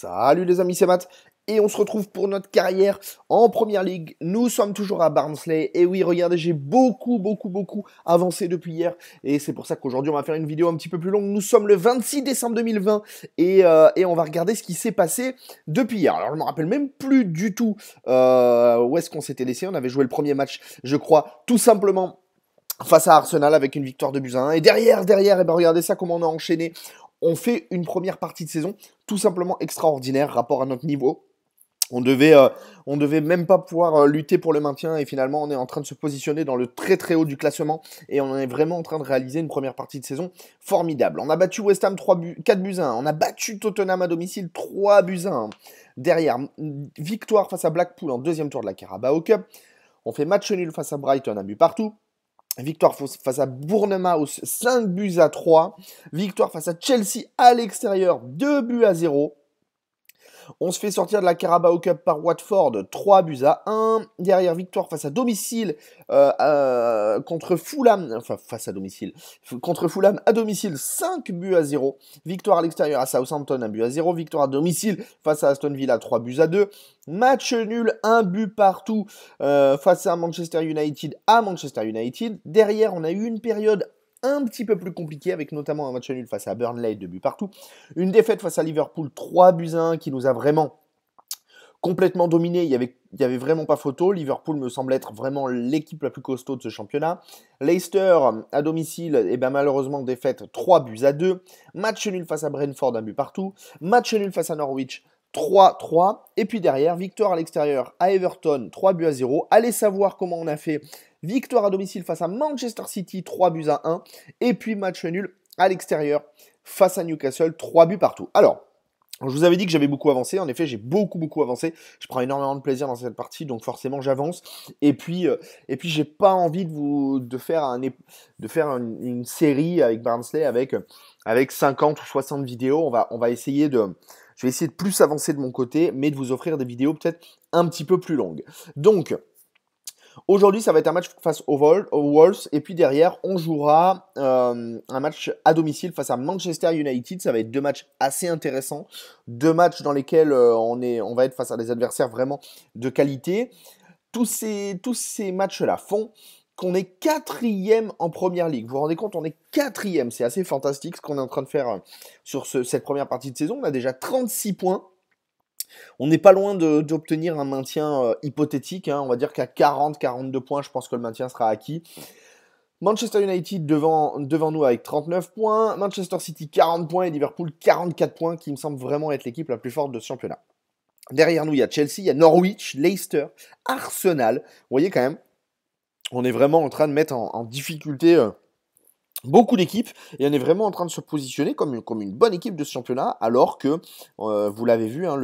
Salut les amis, c'est Matt et on se retrouve pour notre carrière en première ligue. Nous sommes toujours à Barnsley et oui, regardez, j'ai beaucoup, beaucoup, beaucoup avancé depuis hier et c'est pour ça qu'aujourd'hui on va faire une vidéo un petit peu plus longue. Nous sommes le 26 décembre 2020 euh, et, on va regarder ce qui s'est passé depuis hier. Alors je me rappelle même plus du tout euh, où est-ce qu'on s'était laissé. On avait joué le premier match, je crois, tout simplement face à Arsenal avec une victoire de buts Et derrière, derrière, et eh ben regardez ça, comment on a enchaîné on fait une première partie de saison tout simplement extraordinaire rapport à notre niveau. On devait, euh, on devait même pas pouvoir euh, lutter pour le maintien et finalement on est en train de se positionner dans le très très haut du classement et on est vraiment en train de réaliser une première partie de saison formidable. On a battu West Ham 3 buts, 4 buts 1, on a battu Tottenham à domicile 3 buts 1. Derrière, victoire face à Blackpool en deuxième tour de la Carabao Cup. On fait match nul face à Brighton, à but partout. Victoire face à Bournemouth, 5 buts à 3. Victoire face à Chelsea à l'extérieur, 2 buts à 0. On se fait sortir de la Carabao Cup par Watford, 3 buts à 1. Derrière, victoire face à domicile euh, euh, contre Fulham, enfin face à domicile, contre Fulham à domicile, 5 buts à 0. Victoire à l'extérieur à Southampton, 1 but à 0. Victoire à domicile face à Aston Villa, 3 buts à 2. Match nul, 1 but partout euh, face à Manchester United à Manchester United. Derrière, on a eu une période un petit peu plus compliqué avec notamment un match nul face à Burnley, de buts partout. Une défaite face à Liverpool, 3 buts à 1 qui nous a vraiment complètement dominé. Il y avait, vraiment pas photo. Liverpool me semble être vraiment l'équipe la plus costaud de ce championnat. Leicester à domicile, et eh ben malheureusement défaite 3 buts à 2. Match nul face à Brentford, un but partout. Match nul face à Norwich. 3-3. Et puis derrière, victoire à l'extérieur à Everton, 3 buts à 0. Allez savoir comment on a fait victoire à domicile face à Manchester City, 3 buts à 1, et puis match nul à l'extérieur face à Newcastle, 3 buts partout. Alors, je vous avais dit que j'avais beaucoup avancé, en effet j'ai beaucoup beaucoup avancé, je prends énormément de plaisir dans cette partie, donc forcément j'avance, et puis, euh, et puis j'ai pas envie de vous de faire, un, de faire une série avec Barnsley avec, avec 50 ou 60 vidéos, on va, on va essayer de, je vais essayer de plus avancer de mon côté, mais de vous offrir des vidéos peut-être un petit peu plus longues. Donc, Aujourd'hui, ça va être un match face aux, Wolves. Et puis derrière, on jouera euh, un match à domicile face à Manchester United. Ça va être deux matchs assez intéressants. Deux matchs dans lesquels euh, on, est, on va être face à des adversaires vraiment de qualité. Tous ces, tous ces matchs-là font qu'on est quatrième en première ligue. Vous vous rendez compte, on est quatrième. C'est assez fantastique ce qu'on est en train de faire euh, sur cette première partie de saison. On a déjà 36 points. On n'est pas loin d'obtenir un maintien euh, hypothétique. Hein. on va dire qu'à 40-42 points, je pense que le maintien sera acquis. Manchester United devant, devant nous avec 39 points, Manchester City 40 points et Liverpool 44 points, qui me semble vraiment être l'équipe la plus forte de ce championnat. Derrière nous, il y a Chelsea, il y a Norwich, Leicester, Arsenal. Vous voyez quand même, on est vraiment en train de mettre en, difficulté euh, beaucoup d'équipes et on est vraiment en train de se positionner comme une, comme une bonne équipe de ce championnat alors que euh, vous l'avez vu hein,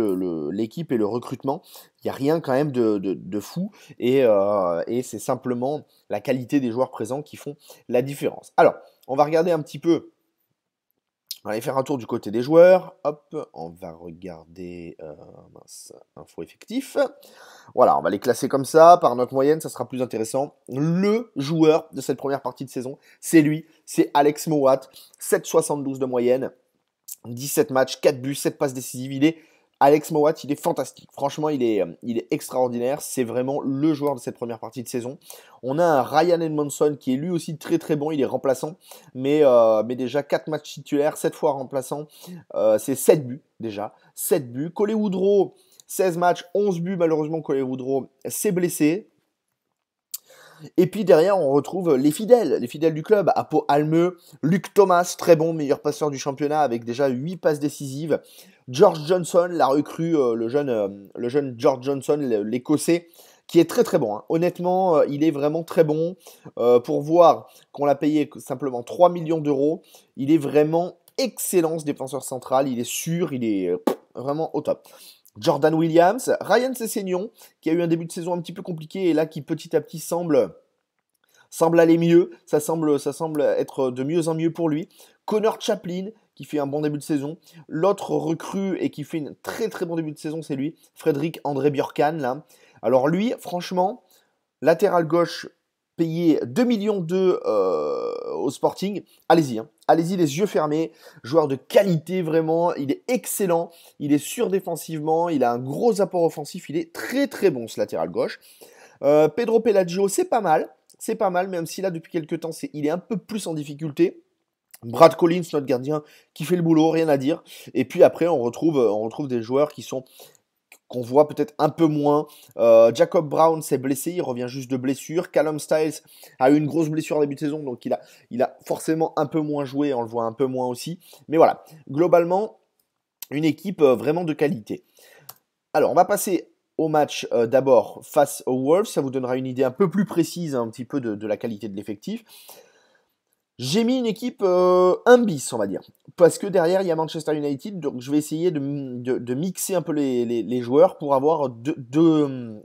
l'équipe et le recrutement il n'y a rien quand même de, fou euh, et c'est simplement la qualité des joueurs présents qui font la différence alors on va regarder un petit peu on va aller faire un tour du côté des joueurs. Hop, on va regarder euh, mince, info effectif. Voilà, on va les classer comme ça. Par notre moyenne, ça sera plus intéressant. Le joueur de cette première partie de saison, c'est lui. C'est Alex Mowat. 7,72 de moyenne. 17 matchs, 4 buts, 7 passes décisives. Il est Alex Mowat, il est fantastique. Franchement, il est, euh, il est extraordinaire. C'est vraiment le joueur de cette première partie de saison. On a un Ryan Edmondson qui est lui aussi très très bon. Il est remplaçant, mais, euh, mais déjà 4 matchs titulaires, 7 fois remplaçant. Euh, c'est 7 buts déjà. 7 buts. Collé Woodrow, 16 matchs, 11 buts. Malheureusement, Coley Woodrow s'est blessé. Et puis derrière, on retrouve les fidèles, les fidèles du club. Apo Almeu, Luc Thomas, très bon, meilleur passeur du championnat avec déjà 8 passes décisives. George Johnson, la recrue, euh, le, jeune, euh, le jeune George Johnson, l'écossais, qui est très très bon. Hein. Honnêtement, euh, il est vraiment très bon. pour voir qu'on l'a payé simplement 3 millions d'euros, il est vraiment excellent ce défenseur central. Il est sûr, il est vraiment au top. Jordan Williams, Ryan Sessegnon, qui a eu un début de saison un petit peu compliqué et là qui petit à petit semble semble aller mieux, ça semble, ça semble être de mieux en mieux pour lui. Connor Chaplin, qui fait un bon début de saison. L'autre recrue et qui fait un très très bon début de saison, c'est lui, Frédéric André Bjorkan. Là. Alors lui, franchement, latéral gauche payé 2 millions de euh, au Sporting. Allez-y, hein. allez-y les yeux fermés. Joueur de qualité vraiment, il est excellent, il est sûr défensivement, il a un gros apport offensif, il est très très bon ce latéral gauche. Euh, Pedro Pelagio, c'est pas mal, c'est pas mal, même si là depuis quelques temps, il est un peu plus en difficulté. Brad Collins, notre gardien, qui fait le boulot, rien à dire. Et puis après, on retrouve, on retrouve des joueurs qui sont qu'on voit peut-être un peu moins. Euh, Jacob Brown s'est blessé, il revient juste de blessure. Callum Styles a eu une grosse blessure en début de saison, donc il a, il a forcément un peu moins joué, on le voit un peu moins aussi. Mais voilà, globalement, une équipe euh, vraiment de qualité. Alors, on va passer au match euh, d'abord face aux Wolves. Ça vous donnera une idée un peu plus précise un petit peu de la qualité de l'effectif. J'ai mis une équipe euh, un bis, on va dire. Parce que derrière, il y a Manchester United, donc je vais essayer de, mixer un peu les, joueurs pour avoir hum,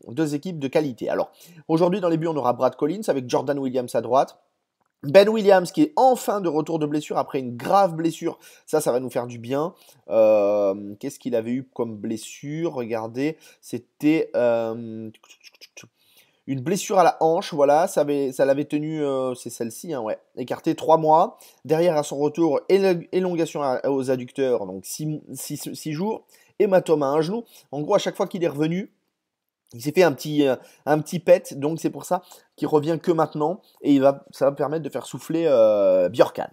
deux, équipes de qualité. Alors, aujourd'hui, dans les buts, on aura Brad Collins avec Jordan Williams à droite. Ben Williams qui est enfin de retour de blessure après une grave blessure, ça ça va nous faire du bien. Euh, qu'est-ce qu'il avait eu comme blessure Regardez, c'était... Euh, une blessure à la hanche, voilà, ça, l'avait tenu, euh, c'est celle-ci, hein, ouais, écarté trois mois. Derrière, à son retour, élongation aux adducteurs, donc 6, 6, jours, hématome à un genou. En gros, à chaque fois qu'il est revenu, il s'est fait un petit, euh, un petit pet, donc c'est pour ça qu'il revient que maintenant, et il va, ça va permettre de faire souffler euh, Bjorkan.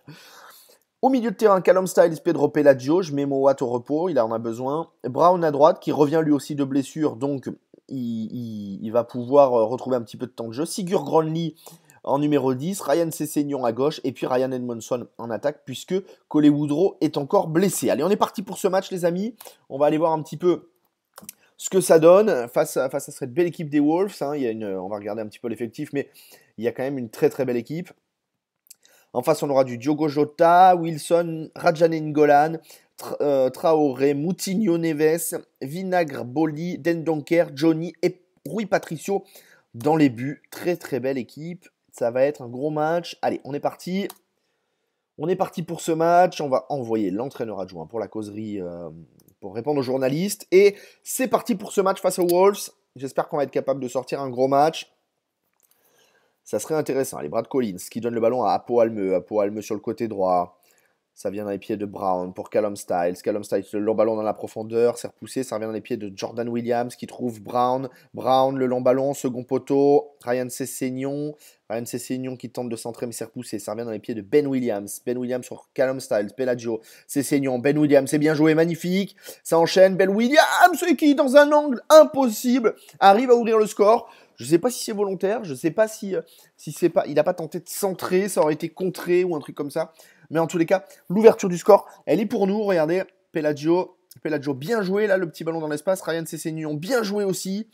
Au milieu de terrain, Callum Styles, Pedro Pelagio, je mets Mowat au repos, il en a besoin. Brown à droite, qui revient lui aussi de blessure, donc il, va pouvoir euh, retrouver un petit peu de temps de jeu. Sigurd Gronly en numéro 10, Ryan Sessegnon à gauche et puis Ryan Edmondson en attaque puisque Cole Woodrow est encore blessé. Allez, on est parti pour ce match les amis. On va aller voir un petit peu ce que ça donne face à, cette belle équipe des Wolves. Hein. on va regarder un petit peu l'effectif, mais il y a quand même une très très belle équipe. En face, on aura du Diogo Jota, Wilson, Rajan Ngolan, euh, Traoré, Moutinho Neves, Vinagre Boli, Dendonker, Johnny et Rui Patricio dans les buts. Très très belle équipe. Ça va être un gros match. Allez, on est parti. On est parti pour ce match. On va envoyer l'entraîneur adjoint pour la causerie, euh, pour répondre aux journalistes. Et c'est parti pour ce match face aux Wolves. J'espère qu'on va être capable de sortir un gros match. Ça serait intéressant. Les bras de Collins qui donne le ballon à Apo Almeu. Apo sur le côté droit ça vient dans les pieds de Brown pour Callum Styles. Callum Styles, le long ballon dans la profondeur, c'est repoussé, ça revient dans les pieds de Jordan Williams qui trouve Brown. Brown, le long ballon, second poteau, Ryan Sessegnon. Ryan Sessegnon qui tente de centrer mais c'est repoussé, ça revient dans les pieds de Ben Williams. Ben Williams sur Callum Styles, Pelagio, Sessegnon, Ben Williams, c'est bien joué, magnifique. Ça enchaîne, Ben Williams qui, dans un angle impossible, arrive à ouvrir le score. Je ne sais pas si c'est volontaire, je ne sais pas si, euh, si c'est pas, il n'a pas tenté de centrer, ça aurait été contré ou un truc comme ça. Mais en tous les cas, l'ouverture du score, elle est pour nous. Regardez, Pelagio, Pelagio bien joué. Là, le petit ballon dans l'espace. Ryan Cessignon bien joué aussi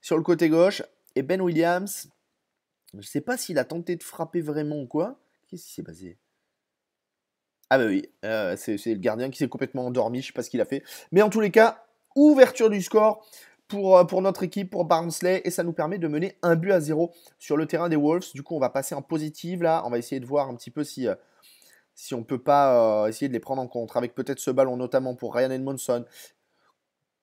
sur le côté gauche. Et Ben Williams, je ne sais pas s'il a tenté de frapper vraiment ou quoi. Qu'est-ce qui s'est passé Ah bah oui, euh, c'est le gardien qui s'est complètement endormi, je ne sais pas ce qu'il a fait. Mais en tous les cas, ouverture du score pour, euh, pour notre équipe, pour Barnsley, et ça nous permet de mener un but à zéro sur le terrain des Wolves. Du coup, on va passer en positive là, on va essayer de voir un petit peu si... Euh, si on ne peut pas euh, essayer de les prendre en compte, avec peut-être ce ballon notamment pour Ryan Edmondson.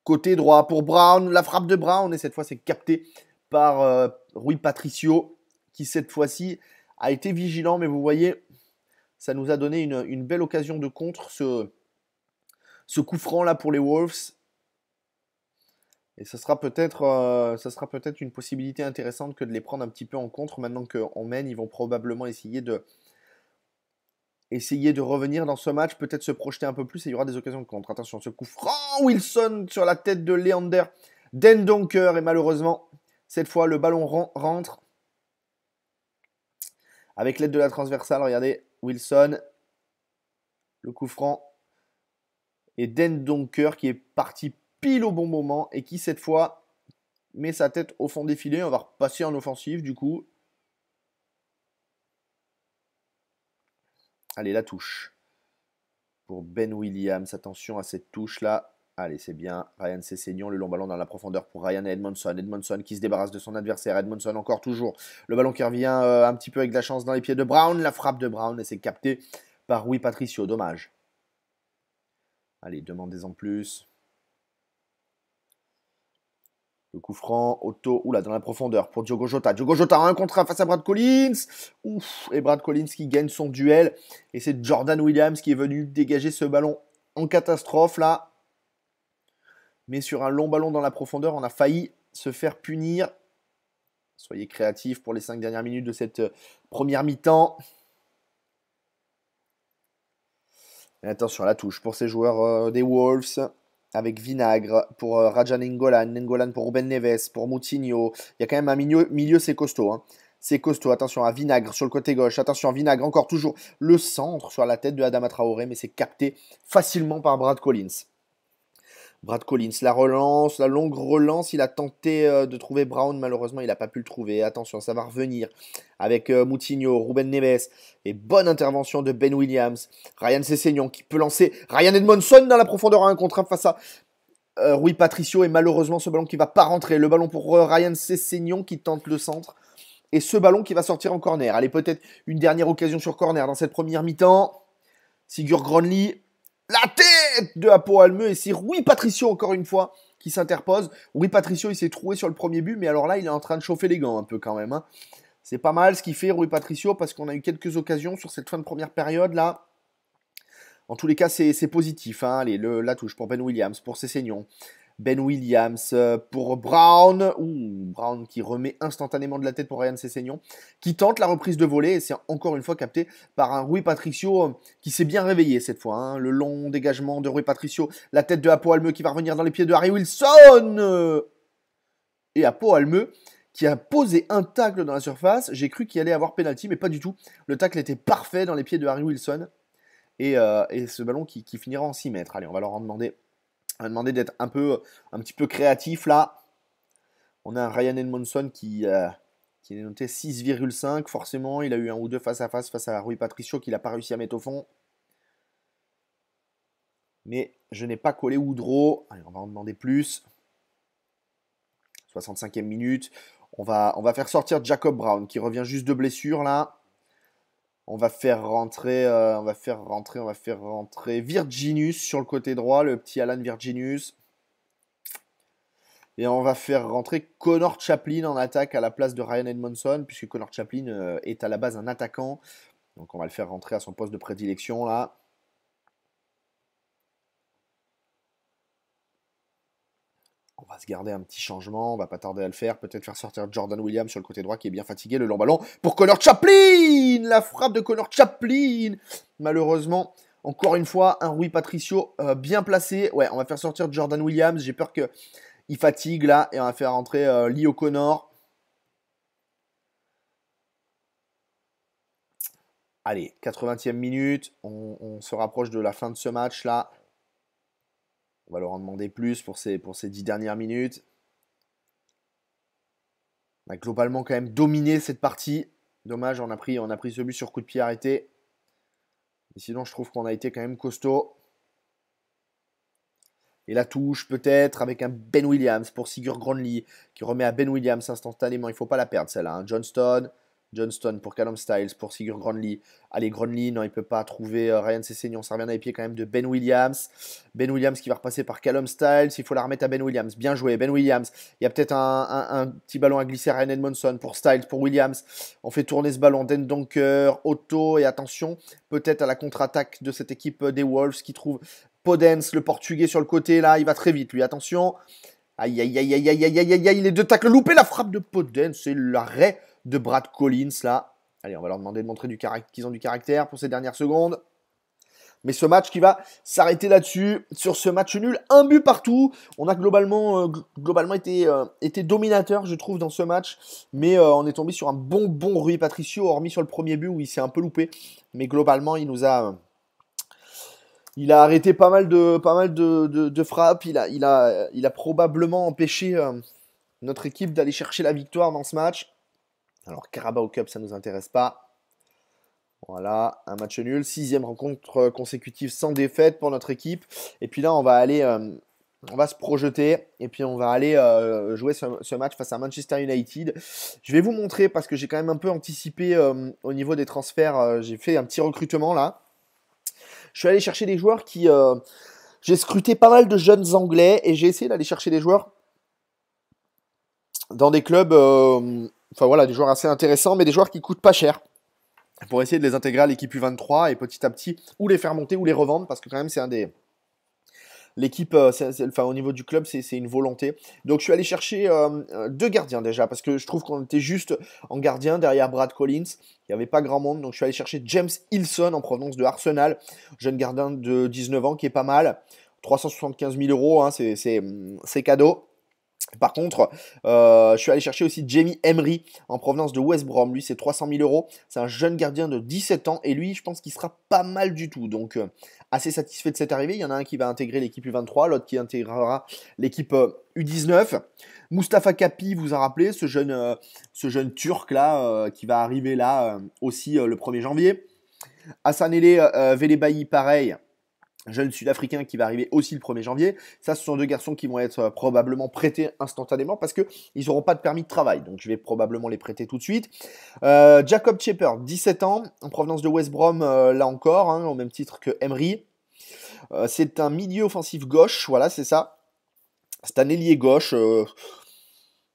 Côté droit pour Brown, la frappe de Brown, et cette fois c'est capté par euh, Rui Patricio, qui cette fois-ci a été vigilant, mais vous voyez, ça nous a donné une, belle occasion de contre, ce, coup franc là pour les Wolves. Et ça sera peut-être euh, sera peut-être une possibilité intéressante que de les prendre un petit peu en contre. Maintenant qu'on mène, ils vont probablement essayer de, essayer de revenir dans ce match, peut-être se projeter un peu plus et il y aura des occasions de contre. Attention, ce coup franc Wilson sur la tête de Leander Den Donker et malheureusement, cette fois le ballon rentre avec l'aide de la transversale. Regardez, Wilson, le coup franc et Den Donker qui est parti pile au bon moment et qui cette fois met sa tête au fond des filets. On va repasser en offensive du coup Allez, la touche. Pour Ben Williams, attention à cette touche-là. Allez, c'est bien. Ryan Sessegnon, le long ballon dans la profondeur pour Ryan Edmondson. Edmondson qui se débarrasse de son adversaire. Edmondson encore toujours. Le ballon qui revient euh, un petit peu avec de la chance dans les pieds de Brown. La frappe de Brown et c'est capté par Rui Patricio. Dommage. Allez, demandez en plus. Le coup franc, auto, oula, dans la profondeur pour Diogo Jota. Diogo Jota un contrat face à Brad Collins. Ouf, et Brad Collins qui gagne son duel. Et c'est Jordan Williams qui est venu dégager ce ballon en catastrophe là. Mais sur un long ballon dans la profondeur, on a failli se faire punir. Soyez créatifs pour les cinq dernières minutes de cette euh, première mi-temps. attention à la touche pour ces joueurs euh, des Wolves avec Vinagre, pour Raja euh, Rajan Nengolan pour Ruben Neves, pour Moutinho. Il y a quand même un milieu, c'est costaud. Hein. C'est costaud, attention à Vinagre sur le côté gauche, attention à Vinagre, encore toujours le centre sur la tête de Adama Traoré, mais c'est capté facilement par Brad Collins. Brad Collins, la relance, la longue relance, il a tenté euh, de trouver Brown, malheureusement il n'a pas pu le trouver. Attention, ça va revenir avec euh, Moutinho, Ruben Neves, et bonne intervention de Ben Williams. Ryan Sessegnon qui peut lancer Ryan Edmondson dans la profondeur à un contre 1 face à euh, Rui Patricio, et malheureusement ce ballon qui va pas rentrer. Le ballon pour Ryan Sessegnon qui tente le centre, et ce ballon qui va sortir en corner. Allez, peut-être une dernière occasion sur corner dans cette première mi-temps. Sigur Gronly. La tête de Apo Almeu et c'est Rui Patricio encore une fois qui s'interpose. Rui Patricio il s'est troué sur le premier but, mais alors là il est en train de chauffer les gants un peu quand même. Hein. C'est pas mal ce qu'il fait Rui Patricio parce qu'on a eu quelques occasions sur cette fin de première période là. En tous les cas c'est positif. Hein. Allez, la touche pour Ben Williams, pour ses saignons. Ben Williams euh, pour Brown. Ouh, Brown qui remet instantanément de la tête pour Ryan Sessegnon, qui tente la reprise de volée et c'est encore une fois capté par un Rui Patricio euh, qui s'est bien réveillé cette fois. Hein. Le long dégagement de Rui Patricio, la tête de Apo Almeu qui va revenir dans les pieds de Harry Wilson et Apo Almeu qui a posé un tacle dans la surface. J'ai cru qu'il allait avoir pénalty, mais pas du tout. Le tacle était parfait dans les pieds de Harry Wilson. Et, euh, ce ballon qui, qui finira en 6 mètres. Allez, on va leur en demander on a demandé d'être un, peu, un petit peu créatif là. On a un Ryan Edmondson qui, euh, qui est noté 6,5. Forcément, il a eu un ou deux face à face face à Rui Patricio qu'il n'a pas réussi à mettre au fond. Mais je n'ai pas collé Woodrow. Allez, on va en demander plus. 65e minute. On va, on va faire sortir Jacob Brown qui revient juste de blessure là on va faire rentrer, euh, on va faire rentrer, on va faire rentrer Virginus sur le côté droit, le petit Alan Virginus, Et on va faire rentrer Connor Chaplin en attaque à la place de Ryan Edmondson, puisque Connor Chaplin euh, est à la base un attaquant. Donc on va le faire rentrer à son poste de prédilection là. on va se garder un petit changement, on va pas tarder à le faire, peut-être faire sortir Jordan Williams sur le côté droit qui est bien fatigué, le long ballon pour Connor Chaplin La frappe de Connor Chaplin Malheureusement, encore une fois, un Rui Patricio euh, bien placé. Ouais, on va faire sortir Jordan Williams, j'ai peur qu'il fatigue là, et on va faire rentrer euh, Leo Connor, Allez, 80e minute, on se rapproche de la fin de ce match là. On va leur en demander plus pour ces, pour ces 10 dernières minutes. On a globalement quand même dominé cette partie. Dommage, on a pris, on a pris ce but sur coup de pied arrêté. Mais sinon, je trouve qu'on a été quand même costaud. Et la touche, peut-être, avec un Ben Williams pour Sigurd Grandly qui remet à Ben Williams instantanément. Il ne faut pas la perdre, celle-là. Hein. Johnston, Johnston, pour Callum Styles, pour Sigurd Gronley. Allez, Gronley, non, il ne peut pas trouver euh, Ryan Sessegnon. Ça revient à les pieds quand même de Ben Williams. Ben Williams qui va repasser par Callum Styles. Il faut la remettre à Ben Williams. Bien joué, Ben Williams. Il y a peut-être un, petit ballon à glisser à Ryan Edmondson pour Styles, pour Williams. On fait tourner ce ballon. Den Donker, Otto, et attention, peut-être à la contre-attaque de cette équipe des Wolves qui trouve Podence, le portugais sur le côté. Là, il va très vite, lui. Attention. Aïe, aïe, aïe, aïe, aïe, aïe, aïe, aïe, les deux tacles loupés, la frappe de Podence, c'est l'arrêt de Brad Collins là. Allez, on va leur demander de montrer du qu'ils ont du caractère pour ces dernières secondes. Mais ce match qui va s'arrêter là-dessus, sur ce match nul, un but partout. On a globalement, euh, globalement euh, été, dominateur, je trouve, dans ce match. Mais euh, on est tombé sur un bon, bon Rui Patricio, hormis sur le premier but où il s'est un peu loupé. Mais globalement, il nous a. il a arrêté pas mal de, pas mal de frappes. Il a, il, a, il a probablement empêché notre équipe d'aller chercher la victoire dans ce match. Alors, Carabao Cup, ça ne nous intéresse pas. Voilà, un match nul. Sixième rencontre consécutive sans défaite pour notre équipe. Et puis là, on va aller, euh, on va se projeter et puis on va aller euh, jouer ce, match face à Manchester United. Je vais vous montrer parce que j'ai quand même un peu anticipé euh, au niveau des transferts. j'ai fait un petit recrutement là. Je suis allé chercher des joueurs qui. j'ai scruté pas mal de jeunes anglais et j'ai essayé d'aller chercher des joueurs dans des clubs Enfin voilà, des joueurs assez intéressants, mais des joueurs qui coûtent pas cher pour essayer de les intégrer à l'équipe U23 et petit à petit ou les faire monter ou les revendre parce que quand même c'est un des l'équipe euh, enfin au niveau du club c'est une volonté donc je suis allé chercher euh, euh, deux gardiens déjà parce que je trouve qu'on était juste en gardien derrière Brad Collins il n'y avait pas grand monde donc je suis allé chercher James Hilson en provenance de Arsenal jeune gardien de 19 ans qui est pas mal 375 000 euros hein, c'est cadeau par contre, euh, je suis allé chercher aussi Jamie Emery en provenance de West Brom. Lui, c'est 300 000 euros. C'est un jeune gardien de 17 ans et lui, je pense qu'il sera pas mal du tout. Donc, euh, assez satisfait de cette arrivée. Il y en a un qui va intégrer l'équipe U23, l'autre qui intégrera l'équipe U19. Euh, Mustafa Kapi, vous a rappelé ce jeune, ce jeune Turc là, qui va arriver là aussi le 1er janvier. Hassan Ele Velebaï, pareil jeune sud-africain qui va arriver aussi le 1er janvier. Ça, ce sont deux garçons qui vont être euh, probablement prêtés instantanément parce qu'ils n'auront pas de permis de travail. Donc, je vais probablement les prêter tout de suite. Euh, Jacob Chepper, 17 ans, en provenance de West Brom, euh, là encore, hein, au même titre que Emery. c'est un milieu offensif gauche, voilà, c'est ça. C'est un ailier gauche.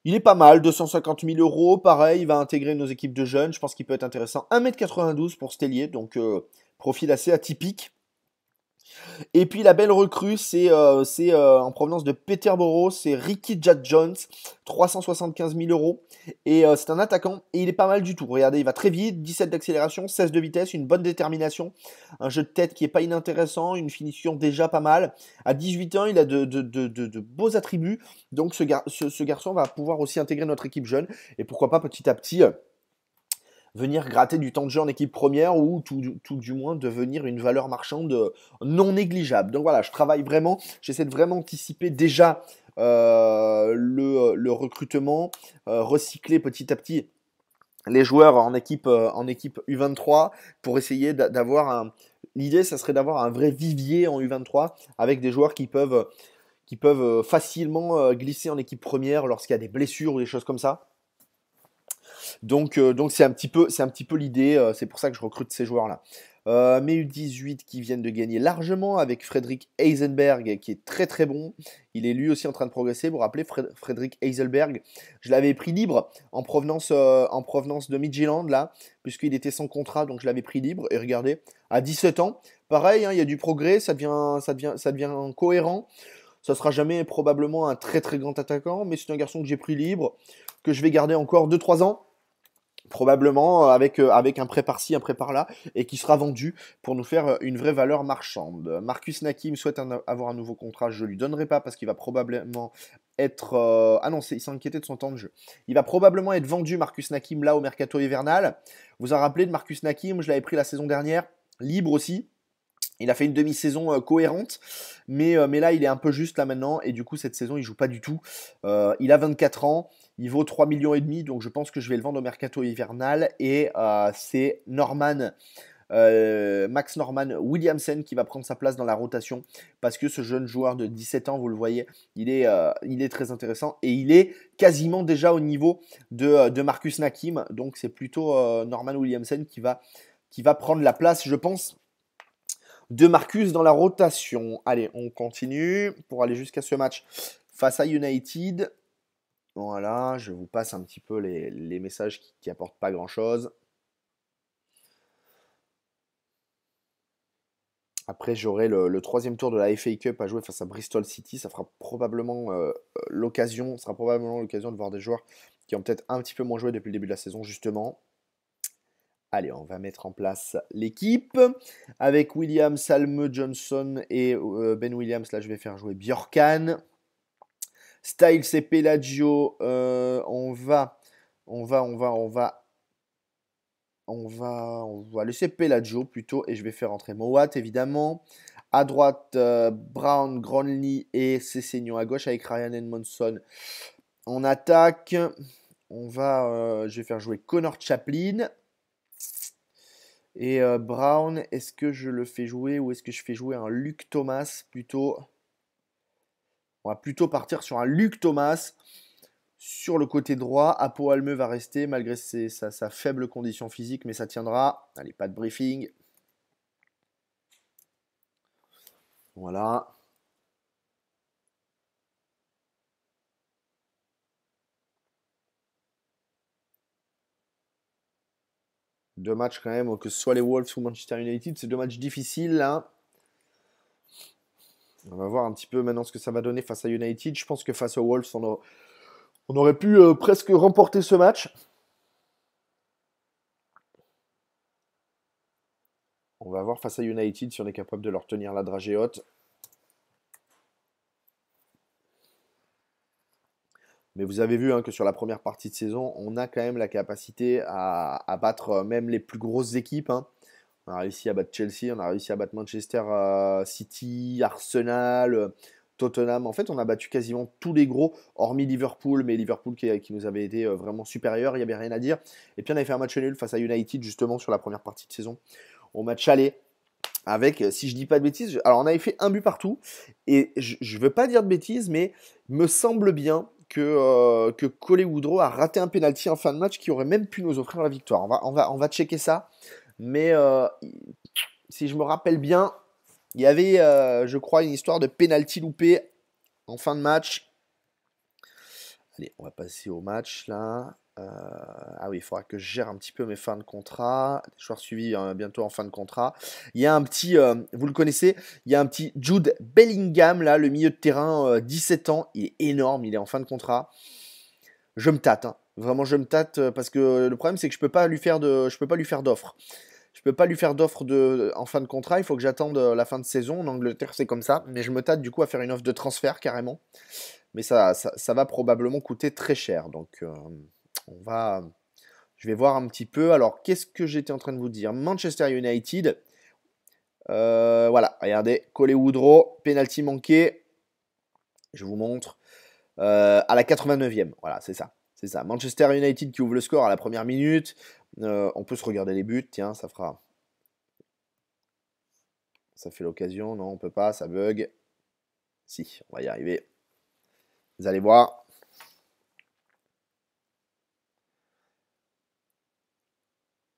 Il est pas mal, 250 000 euros, pareil, il va intégrer nos équipes de jeunes, je pense qu'il peut être intéressant. 1m92 pour ailier. donc profil assez atypique. Et puis la belle recrue, c'est euh, euh, en provenance de Peterborough, c'est Ricky Jad Jones, 375 000 euros. Et euh, c'est un attaquant, et il est pas mal du tout. Regardez, il va très vite, 17 d'accélération, 16 de vitesse, une bonne détermination, un jeu de tête qui est pas inintéressant, une finition déjà pas mal. À 18 ans, il a de, beaux attributs, donc ce, ce, garçon va pouvoir aussi intégrer notre équipe jeune, et pourquoi pas petit à petit venir gratter du temps de jeu en équipe première ou tout, du moins devenir une valeur marchande euh, non négligeable. Donc voilà, je travaille vraiment, j'essaie de vraiment anticiper déjà euh, le, recrutement, euh, recycler petit à petit les joueurs en équipe, en équipe U23 pour essayer d'avoir un... L'idée, ça serait d'avoir un vrai vivier en U23 avec des joueurs qui peuvent, qui peuvent facilement glisser en équipe première lorsqu'il y a des blessures ou des choses comme ça euh, donc, c'est un petit peu, c'est un petit peu l'idée. Euh, c'est pour ça que je recrute ces joueurs-là. Mais a 18 qui viennent de gagner largement avec Frédéric Heisenberg qui est très très bon. Il est lui aussi en train de progresser. Vous vous rappelez Frédéric Heisenberg Je l'avais pris libre en provenance, euh, en provenance de Midgeland là, puisqu'il était sans contrat, donc je l'avais pris libre. Et regardez, à 17 ans, pareil, hein, il y a du progrès, ça devient, ça devient, ça devient cohérent. Ça sera jamais probablement un très très grand attaquant, mais c'est un garçon que j'ai pris libre, que je vais garder encore 2-3 ans probablement euh, avec, euh, avec un prêt par-ci, un prêt par-là, et qui sera vendu pour nous faire euh, une vraie valeur marchande. Marcus Nakim souhaite avoir un nouveau contrat, je ne lui donnerai pas parce qu'il va probablement être... Ah non, il s'est inquiété de son temps de jeu. Il va probablement être vendu, Marcus Nakim, là, au mercato hivernal. Vous en rappelez de Marcus Nakim, je l'avais pris la saison dernière, libre aussi. Il a fait une demi-saison cohérente, mais, mais, là il est un peu juste là maintenant, et du coup cette saison il joue pas du tout. il a 24 ans, il vaut 3 millions et demi, donc je pense que je vais le vendre au mercato hivernal. Et euh, c'est Norman, euh, Max Norman Williamson qui va prendre sa place dans la rotation parce que ce jeune joueur de 17 ans, vous le voyez, il est, euh, il est très intéressant et il est quasiment déjà au niveau de, Marcus Nakim. Donc c'est plutôt Norman Williamson qui va, qui va prendre la place, je pense de Marcus dans la rotation. Allez, on continue pour aller jusqu'à ce match face à United. Voilà, je vous passe un petit peu les, messages qui, n'apportent apportent pas grand-chose. Après, j'aurai le, troisième tour de la FA Cup à jouer face à Bristol City. Ça fera probablement euh, euh, l'occasion, sera probablement l'occasion de voir des joueurs qui ont peut-être un petit peu moins joué depuis le début de la saison, justement. Allez, on va mettre en place l'équipe avec William, Salme, Johnson et euh, Ben Williams. Là, je vais faire jouer Bjorkan. Style, et Pelagio, euh, on va, on va, on va, on va, on va, on va laisser Pelagio plutôt et je vais faire entrer Moat évidemment. À droite, euh, Brown, Gronley et Cessignon. À gauche avec Ryan Edmondson. En attaque, on va, euh, je vais faire jouer Connor Chaplin. Et Brown, est-ce que je le fais jouer ou est-ce que je fais jouer un Luc Thomas plutôt on va plutôt partir sur un Luc Thomas sur le côté droit. Apo Almeu va rester malgré sa, sa, faible condition physique, mais ça tiendra. Allez, pas de briefing. Voilà. Deux matchs quand même, que ce soit les Wolves ou Manchester United, c'est deux matchs difficiles là. Hein. On va voir un petit peu maintenant ce que ça va donner face à United. Je pense que face aux Wolves, on, aurait pu euh, presque remporter ce match. On va voir face à United si on est capable de leur tenir la dragée haute. Mais vous avez vu hein, que sur la première partie de saison, on a quand même la capacité à, battre euh, même les plus grosses équipes. Hein. On a réussi à battre Chelsea, on a réussi à battre Manchester euh, City, Arsenal, euh, Tottenham. En fait, on a battu quasiment tous les gros, hormis Liverpool, mais Liverpool qui, nous avait été euh, vraiment supérieur, il n'y avait rien à dire. Et puis on avait fait un match nul face à United justement sur la première partie de saison. Au match aller, avec, si je dis pas de bêtises, alors on avait fait un but partout, et je, ne veux pas dire de bêtises, mais me semble bien que, que Woodrow a raté un penalty en fin de match qui aurait même pu nous offrir la victoire. On va, on va, on va checker ça, mais euh, si je me rappelle bien, il y avait, euh, je crois, une histoire de pénalty loupé en fin de match. Allez, on va passer au match là. Euh, ah oui, il faudra que je gère un petit peu mes fins de contrat. Les joueurs suivis hein, bientôt en fin de contrat. Il y a un petit, vous le connaissez, il y a un petit Jude Bellingham, là, le milieu de terrain, 17 ans. Il est énorme, il est en fin de contrat. Je me tâte, hein. vraiment, je me tâte parce que le problème, c'est que je ne peux pas lui faire d'offre je peux pas lui faire d'offre de, en fin de contrat. Il faut que j'attende euh, la fin de saison. En Angleterre, c'est comme ça. Mais je me tâte du coup à faire une offre de transfert carrément. Mais ça, ça, va probablement coûter très cher. Donc, euh, on va. Je vais voir un petit peu. Alors, qu'est-ce que j'étais en train de vous dire Manchester United. Euh, voilà, regardez. Collé Woodrow, penalty manqué. Je vous montre. à la 89e. Voilà, c'est ça. C'est ça. Manchester United qui ouvre le score à la première minute. Euh, on peut se regarder les buts, tiens, ça fera. Ça fait l'occasion, non, on peut pas, ça bug. Si, on va y arriver. Vous allez voir.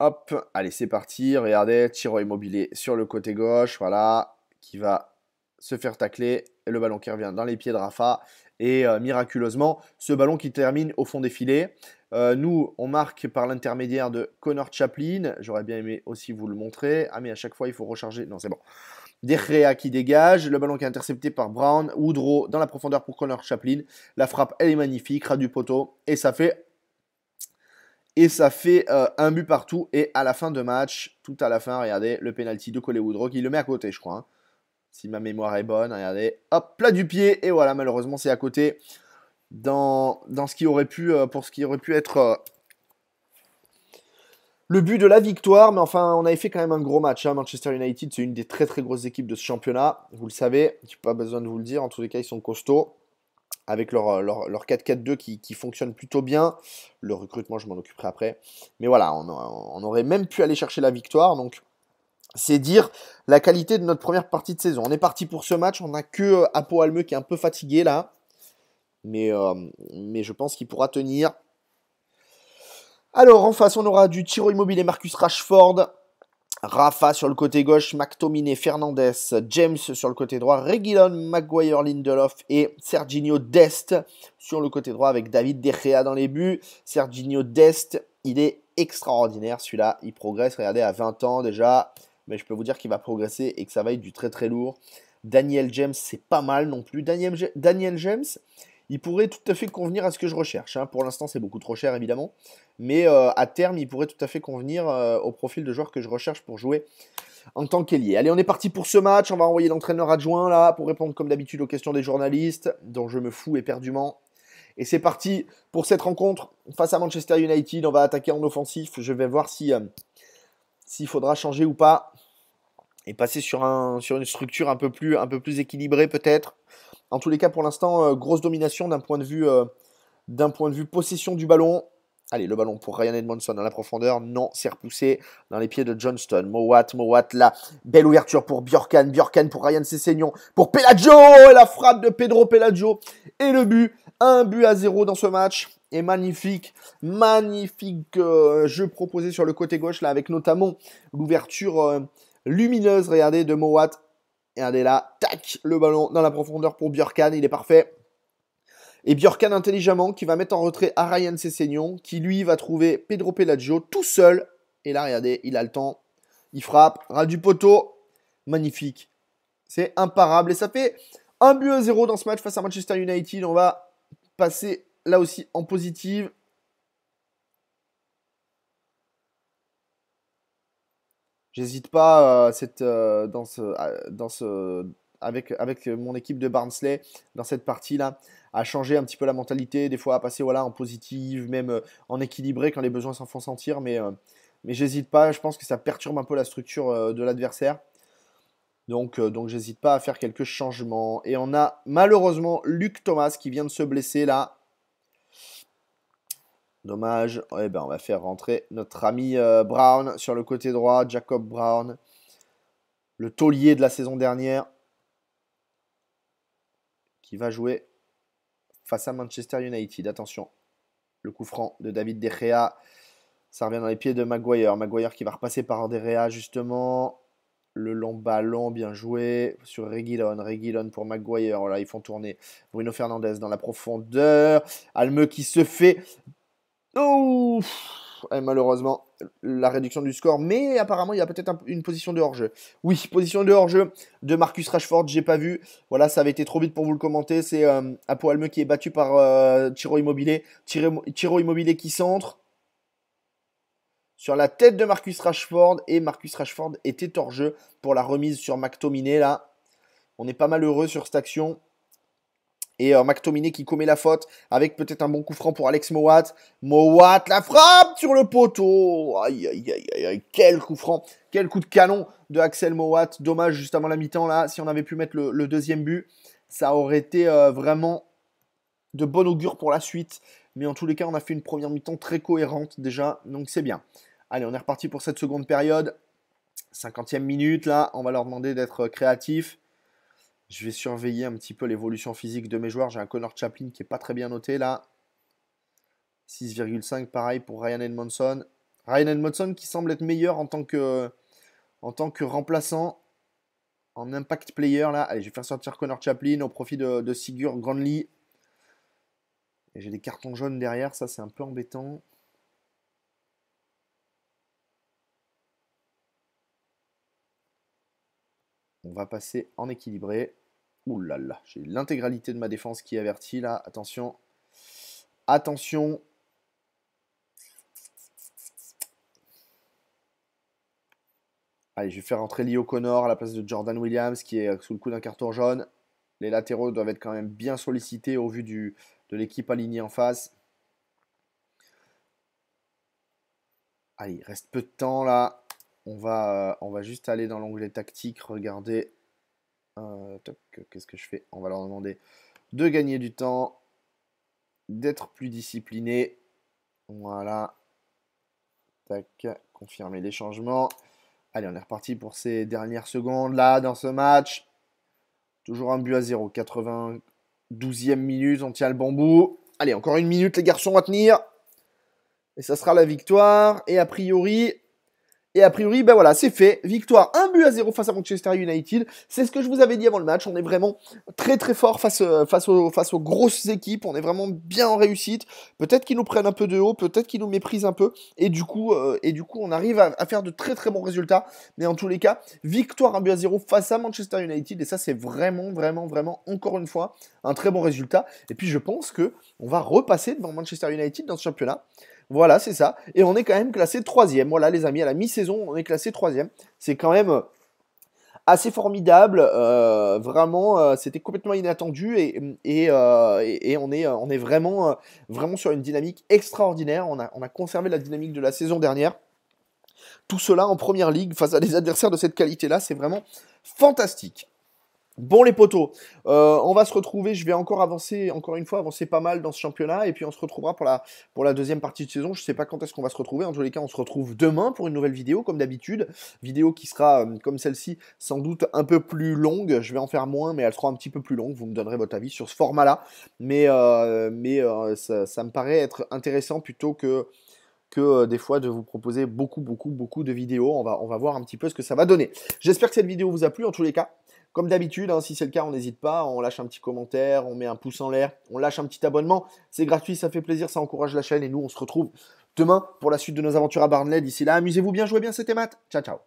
Hop, allez, c'est parti. Regardez, Tiro immobilier sur le côté gauche, voilà, qui va se faire tacler, le ballon qui revient dans les pieds de Rafa, et euh, miraculeusement, ce ballon qui termine au fond des filets. Euh, nous, on marque par l'intermédiaire de Connor Chaplin, j'aurais bien aimé aussi vous le montrer. Ah mais à chaque fois, il faut recharger, non c'est bon. Derrea qui dégage, le ballon qui est intercepté par Brown, Woodrow dans la profondeur pour Connor Chaplin. La frappe, elle est magnifique, ras du poteau, et ça fait et ça fait euh, un but partout. Et à la fin de match, tout à la fin, regardez, le penalty de collet Woodrow qui le met à côté, je crois. Hein. Si ma mémoire est bonne, regardez, hop, plat du pied, et voilà, malheureusement c'est à côté dans, ce qui aurait pu, euh, pour ce qui aurait pu être euh, le but de la victoire, mais enfin on avait fait quand même un gros match. Hein. Manchester United, c'est une des très très grosses équipes de ce championnat, vous le savez, n'ai pas besoin de vous le dire, en tous les cas ils sont costauds avec leur, 4-4-2 euh, qui, fonctionne plutôt bien. Le recrutement, je m'en occuperai après. Mais voilà, on, on, aurait même pu aller chercher la victoire. Donc, c'est dire la qualité de notre première partie de saison. On est parti pour ce match, on n'a que euh, Apo Almeu qui est un peu fatigué là, mais, euh, mais je pense qu'il pourra tenir. Alors en face, on aura du Tiro Immobilier Marcus Rashford. Rafa sur le côté gauche, McTominay, Fernandez, James sur le côté droit, Reguilon, Maguire, Lindelof et Serginho Dest sur le côté droit avec David De Gea dans les buts. Serginho Dest, il est extraordinaire celui-là, il progresse, regardez, à 20 ans déjà, mais je peux vous dire qu'il va progresser et que ça va être du très très lourd. Daniel James, c'est pas mal non plus. Daniel, James, il pourrait tout à fait convenir à ce que je recherche. Hein. Pour l'instant, c'est beaucoup trop cher, évidemment. Mais euh, à terme, il pourrait tout à fait convenir euh, au profil de joueur que je recherche pour jouer en tant qu'ailier. Allez, on est parti pour ce match. On va envoyer l'entraîneur adjoint, là, pour répondre, comme d'habitude, aux questions des journalistes, dont je me fous éperdument. Et c'est parti pour cette rencontre face à Manchester United. On va attaquer en offensif. Je vais voir si... Euh, s'il faudra changer ou pas et passer sur, un, sur une structure un peu plus, un peu plus équilibrée peut-être. En tous les cas, pour l'instant, euh, grosse domination d'un point, de vue, euh, point de vue possession du ballon. Allez, le ballon pour Ryan Edmondson dans la profondeur. Non, c'est repoussé dans les pieds de Johnston. Mowat, Mowat là. Belle ouverture pour Bjorkan. Bjorkan pour Ryan Sessegnon. Pour Pelagio La frappe de Pedro Pelagio. Et le but. Un but à zéro dans ce match. Et magnifique, magnifique euh, jeu proposé sur le côté gauche là avec notamment l'ouverture lumineuse, regardez, de Mowat. Regardez là, tac, le ballon dans la profondeur pour Bjorkan, il est parfait. Et Bjorkan intelligemment qui va mettre en retrait à Ryan Sessegnon, qui lui va trouver Pedro Pelagio tout seul. Et là, regardez, il a le temps, il frappe, ras du poteau, magnifique. C'est imparable et ça fait un but à zéro dans ce match face à Manchester United. On va passer là aussi en positive. J'hésite pas euh, cette, euh, dans avec, avec mon équipe de Barnsley dans cette partie-là à changer un petit peu la mentalité, des fois à passer voilà, en positive, même euh, en équilibré quand les besoins s'en font sentir. Mais, mais j'hésite pas, je pense que ça perturbe un peu la structure de l'adversaire. Donc, donc j'hésite pas à faire quelques changements. Et on a malheureusement Luc Thomas qui vient de se blesser là Dommage. Eh ben, on va faire rentrer notre ami euh, Brown sur le côté droit, Jacob Brown, le taulier de la saison dernière, qui va jouer face à Manchester United. Attention, le coup franc de David De Gea. Ça revient dans les pieds de Maguire. Maguire qui va repasser par De Gea, justement. Le long ballon, bien joué sur Reguilon. Reguilon pour Maguire. Voilà, oh ils font tourner Bruno Fernandez dans la profondeur. Alme qui se fait Ouf eh, malheureusement, la réduction du score. Mais apparemment, il y a peut-être une position de hors-jeu. Oui, position de hors-jeu de Marcus Rashford, j'ai pas vu. Voilà, ça avait été trop vite pour vous le commenter. C'est euh, Apo qui est battu par euh, Tiro Immobilier. Tiro, Immobilier qui centre sur la tête de Marcus Rashford. Et Marcus Rashford était hors-jeu pour la remise sur McTominay là. On est pas malheureux sur cette action. Et Mac euh, McTominay qui commet la faute avec peut-être un bon coup franc pour Alex Mowat. Mowat, la frappe sur le poteau. Aïe, aïe, aïe, aïe, quel coup franc, quel coup de canon de Axel Mowat. Dommage juste avant la mi-temps là, si on avait pu mettre le, deuxième but, ça aurait été euh, vraiment de bon augure pour la suite. Mais en tous les cas, on a fait une première mi-temps très cohérente déjà, donc c'est bien. Allez, on est reparti pour cette seconde période. 50e minute là, on va leur demander d'être euh, créatifs. Je vais surveiller un petit peu l'évolution physique de mes joueurs. J'ai un Connor Chaplin qui n'est pas très bien noté là. 6,5 pareil pour Ryan Edmondson. Ryan Edmondson qui semble être meilleur en tant que, en tant que remplaçant en impact player là. Allez, je vais faire sortir Connor Chaplin au profit de, Sigurd Sigur Grandly. J'ai des cartons jaunes derrière, ça c'est un peu embêtant. On va passer en équilibré. Ouh là là, j'ai l'intégralité de ma défense qui avertit là. Attention. Attention. Allez, je vais faire entrer Leo Connor à la place de Jordan Williams qui est euh, sous le coup d'un carton jaune. Les latéraux doivent être quand même bien sollicités au vu du, de l'équipe alignée en face. Allez, il reste peu de temps là. On va, euh, on va juste aller dans l'onglet tactique, regarder. Euh, qu'est-ce que je fais On va leur demander de gagner du temps, d'être plus discipliné. Voilà. Tac, confirmer les changements. Allez, on est reparti pour ces dernières secondes là dans ce match. Toujours un but à 0. 92e minute, on tient le bambou. Allez, encore une minute les garçons à tenir. Et ça sera la victoire. Et a priori, et a priori, ben voilà, c'est fait. Victoire 1 but à 0 face à Manchester United. C'est ce que je vous avais dit avant le match. On est vraiment très très fort face, euh, face, aux, face aux grosses équipes. On est vraiment bien en réussite. Peut-être qu'ils nous prennent un peu de haut, peut-être qu'ils nous méprisent un peu. Et du coup, euh, et du coup on arrive à, faire de très très bons résultats. Mais en tous les cas, victoire 1 but à 0 face à Manchester United. Et ça, c'est vraiment, vraiment, vraiment, encore une fois, un très bon résultat. Et puis je pense que on va repasser devant Manchester United dans ce championnat. Voilà, c'est ça. Et on est quand même classé troisième. Voilà, les amis, à la mi-saison, on est classé troisième. C'est quand même euh, assez formidable. Euh, vraiment, euh, c'était complètement inattendu et, on est, on est vraiment, vraiment sur une dynamique extraordinaire. On a, on a conservé la dynamique de la saison dernière. Tout cela en première ligue face à des adversaires de cette qualité-là, c'est vraiment fantastique. Bon les potos, euh, on va se retrouver, je vais encore avancer, encore une fois, avancer pas mal dans ce championnat, et puis on se retrouvera pour la, pour la deuxième partie de saison, je ne sais pas quand est-ce qu'on va se retrouver, en tous les cas on se retrouve demain pour une nouvelle vidéo, comme d'habitude, vidéo qui sera, euh, comme celle-ci, sans doute un peu plus longue, je vais en faire moins, mais elle sera un petit peu plus longue, vous me donnerez votre avis sur ce format-là, mais, euh, mais ça, me paraît être intéressant plutôt que que des fois de vous proposer beaucoup, beaucoup, beaucoup de vidéos. On va, on va voir un petit peu ce que ça va donner. J'espère que cette vidéo vous a plu en tous les cas. Comme d'habitude, hein, si c'est le cas, on n'hésite pas, on lâche un petit commentaire, on met un pouce en l'air, on lâche un petit abonnement. C'est gratuit, ça fait plaisir, ça encourage la chaîne et nous, on se retrouve demain pour la suite de nos aventures à Barnley. D'ici là, amusez-vous bien, jouez bien, c'était Matt. Ciao, ciao.